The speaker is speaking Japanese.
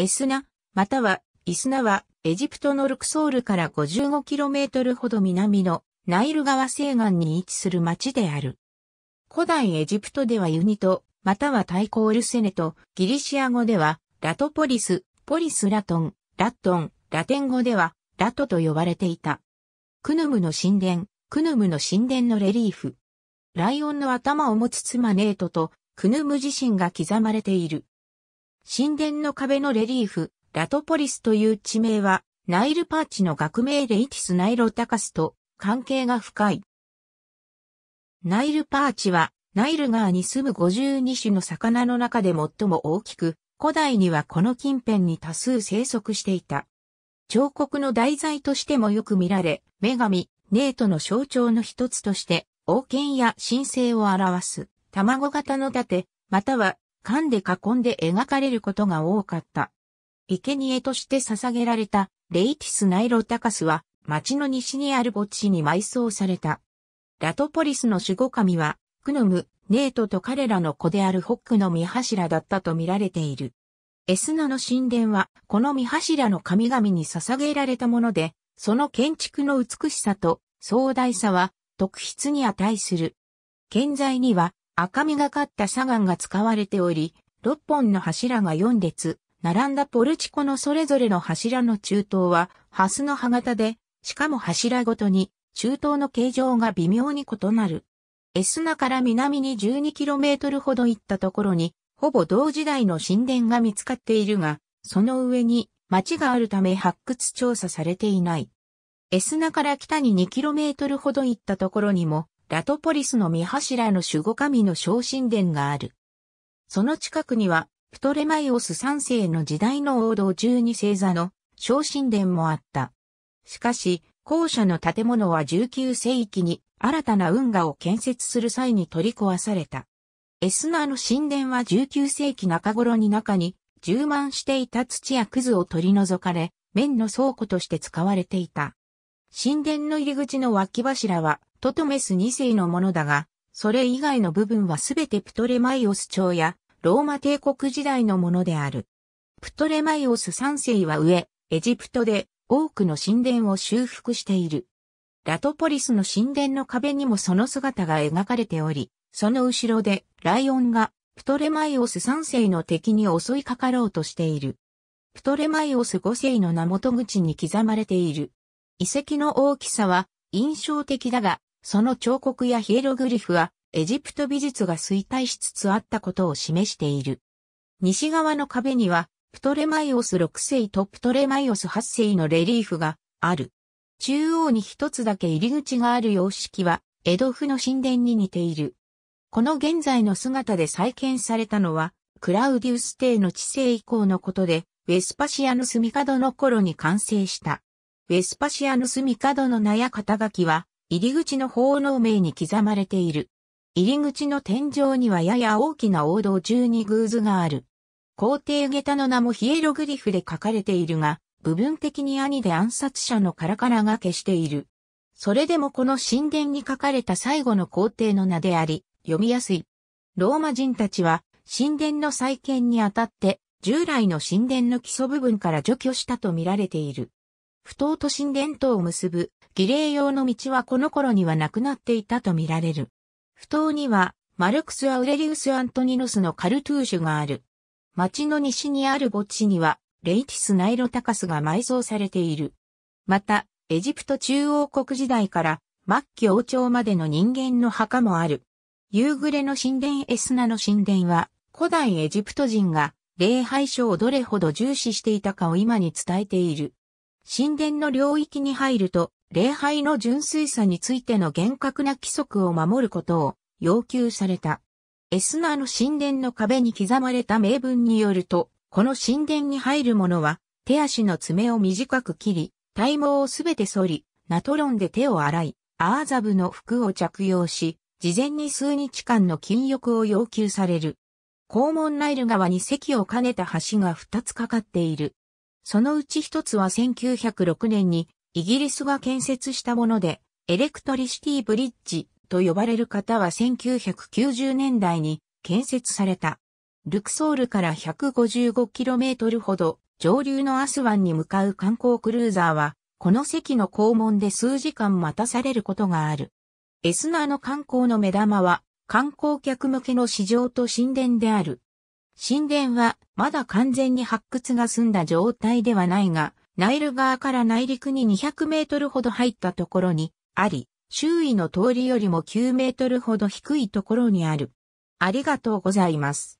エスナ、またはイスナはエジプトのルクソールから 55km ほど南のナイル川西岸に位置する町である。古代エジプトではユニト、または対抗ルセネとギリシア語ではラトポリス、ポリスラトン、ラットン、ラテン語ではラトと呼ばれていた。クヌムの神殿、クヌムの神殿のレリーフ。ライオンの頭を持つ妻ネートとクヌム自身が刻まれている。神殿の壁のレリーフ、ラトポリスという地名は、ナイルパーチの学名レイティスナイロタカスと関係が深い。ナイルパーチは、ナイル川に住む52種の魚の中で最も大きく、古代にはこの近辺に多数生息していた。彫刻の題材としてもよく見られ、女神、ネートの象徴の一つとして、王権や神聖を表す、卵型の盾、または缶で囲んで描かれることが多かった。生贄として捧げられたレイティス・ナイロタカスは町の西にある墓地に埋葬された。ラトポリスの守護神は、クノム、ネートと彼らの子であるホックの見柱だったと見られている。エスナの神殿は、この見柱の神々に捧げられたもので、その建築の美しさと壮大さは、特筆に値する。建材には、赤みがかった砂岩が使われており、6本の柱が4列、並んだポルチコのそれぞれの柱の中東は、ハスの歯型で、しかも柱ごとに、中東の形状が微妙に異なる。エスナから南に 12km ほど行ったところに、ほぼ同時代の神殿が見つかっているが、その上に町があるため発掘調査されていない。エスナから北に 2km ほど行ったところにも、ラトポリスの御柱の守護神の昇神殿がある。その近くには、プトレマイオス3世の時代の王道12星座の昇神殿もあった。しかし、校舎の建物は19世紀に新たな運河を建設する際に取り壊された。エスナーの神殿は19世紀中頃に中に充満していた土やくずを取り除かれ、綿の倉庫として使われていた。神殿の入り口の脇柱はトトメス2世のものだが、それ以外の部分はすべてプトレマイオス朝やローマ帝国時代のものである。プトレマイオス3世は上、エジプトで多くの神殿を修復している。ラトポリスの神殿の壁にもその姿が描かれており、その後ろでライオンがプトレマイオス3世の敵に襲いかかろうとしている。プトレマイオス5世の名元口に刻まれている。遺跡の大きさは印象的だが、その彫刻やヒエログリフはエジプト美術が衰退しつつあったことを示している。西側の壁には、プトレマイオス6世とプトレマイオス8世のレリーフがある。中央に一つだけ入り口がある様式は、江戸府の神殿に似ている。この現在の姿で再建されたのは、クラウディウス帝の治世以降のことで、ウェスパシアの住角の頃に完成した。ウェスパシアヌス帝の名や肩書きは、入り口の奉納名に刻まれている。入り口の天井にはやや大きな王道中に偶図がある。皇帝下駄の名もヒエログリフで書かれているが、部分的に兄で暗殺者のカラカラが消している。それでもこの神殿に書かれた最後の皇帝の名であり、読みやすい。ローマ人たちは、神殿の再建にあたって、従来の神殿の基礎部分から除去したと見られている。不当都心伝統を結ぶ儀礼用の道はこの頃にはなくなっていたとみられる。不当には、マルクス・アウレリウス・アントニノスのカルトゥーシュがある。町の西にある墓地には、レイティス・ナイロタカスが埋葬されている。また、エジプト中央国時代から末期王朝までの人間の墓もある。夕暮れの神殿エスナの神殿は、古代エジプト人が礼拝書をどれほど重視していたかを今に伝えている。神殿の領域に入ると、礼拝の純粋さについての厳格な規則を守ることを要求された。エスナーの神殿の壁に刻まれた名文によると、この神殿に入る者は、手足の爪を短く切り、体毛をすべて剃り、ナトロンで手を洗い、アーザブの服を着用し、事前に数日間の禁欲を要求される。肛門ナイル川に席を兼ねた橋が二つかかっている。そのうち一つは1906年にイギリスが建設したもので、エレクトリシティブリッジと呼ばれる方は1990年代に建設された。ルクソールから 155km ほど上流のアスワンに向かう観光クルーザーは、この席の校門で数時間待たされることがある。エスナーの観光の目玉は、観光客向けの市場と神殿である。神殿はまだ完全に発掘が済んだ状態ではないが、ナイル川から内陸に200メートルほど入ったところにあり、周囲の通りよりも9メートルほど低いところにある。ありがとうございます。